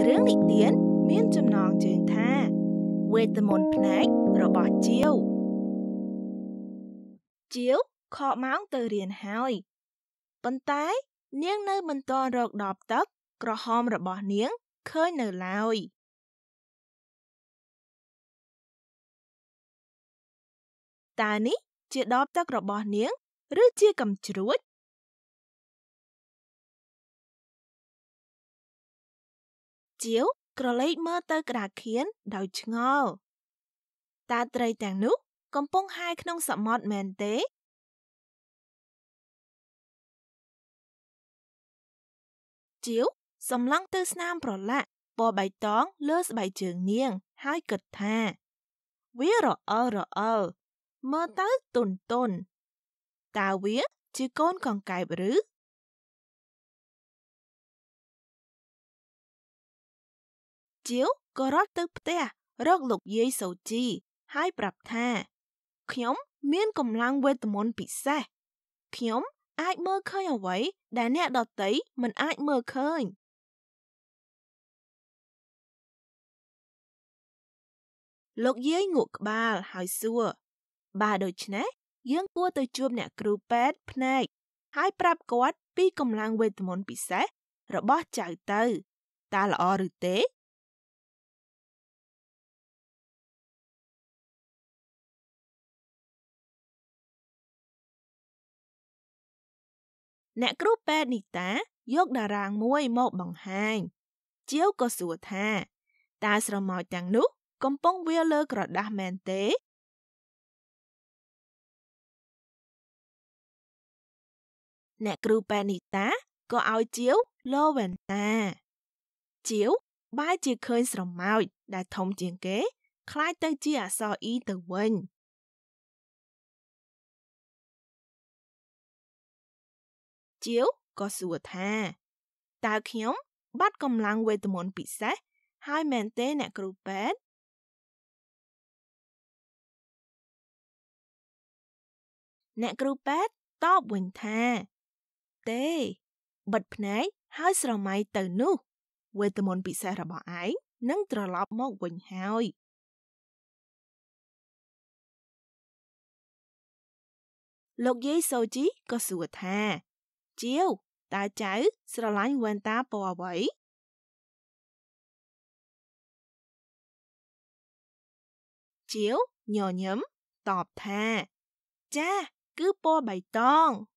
រឿងនិទាន មាន ចំណងជើងថា វេទមន្តភ្នែករបស់ជាវជាវខកម៉ោងទៅរៀនហើយប៉ុន្តែ នាងនៅមិនទាន់រកដបទឹក ក្រហមរបស់នាងឃើញនៅឡើយតើនេះជាដបទឹក របស់ នាង ឬជាកំជ្រួចជាវក្រឡេកមើលទៅក្តារខៀនដោយឆ្ងល់តើត្រីទាំងនោះ កំពុងហាយក្នុងសមុទ្រមែនទេជាវសំឡឹងទៅស្នាមប្រឡាក់ពណ៌បៃតងលើស្បែកជើងនាង ហើយគិតថា វារអិលរអិលមើលទៅទុនទុនតើវាជាកូនកង្កែបឬជាវក៏រត់ទៅផ្ទះរក លោកយាយសូជីហើយប្រាប់ថា ខ្ញុំ មានកម្លាំងវេទមន្តពិសេសខ្ញុំអាចមើលឃើញអ្វី ដែលអ្នកដទៃមិន អាចមើលឃើញលោកយាយងក់ក្បាល ហើយសួរបើដូច្នេះយើងគួរទៅជួបអ្នកគ្រូពេទ្យភ្នែក ហើយប្រាប់គាត់ពីកម្លាំងវេទមន្តពិសេសរបស់ចៅទៅតើល្អឬទេអ្នកគ្រូពេទ្យនីតាយកតារាងមួយមកបង្ហាញជាវក៏សួរថាតើស្រមោចទាំងនោះ កំពុងវាលើក្រដាស់មែនទេអ្នកគ្រូប៉ែនីតាក៏ឲ្យជាវលោវ៉ែនតាជាវបែរជាឃើញ ស្រមោចដែលធំជាងគេคล้ายទៅជាអក្សរអ៊ីទៅវិញជាវក៏សួរថាតើខ្ញុំបាត់កម្លាំងវេទមន្តពិសេសហើយមែនទេអ្នកគ្រូពេទ្យអ្នកគ្រូពេទ្យតបវិញថា ទេ បិទភ្នែកហើយស្រមៃទៅនោះ វេទមន្តពិសេសរបស់ឯងនឹងត្រឡប់មកវិញហើយលោកយាយសូជីក៏សួរថាជាវតើចៅ ស្រឡាញ់វ៉ែនតាពណ៌អ្វីជាវញញឹមតបថាចាគឺពណ៌បៃតង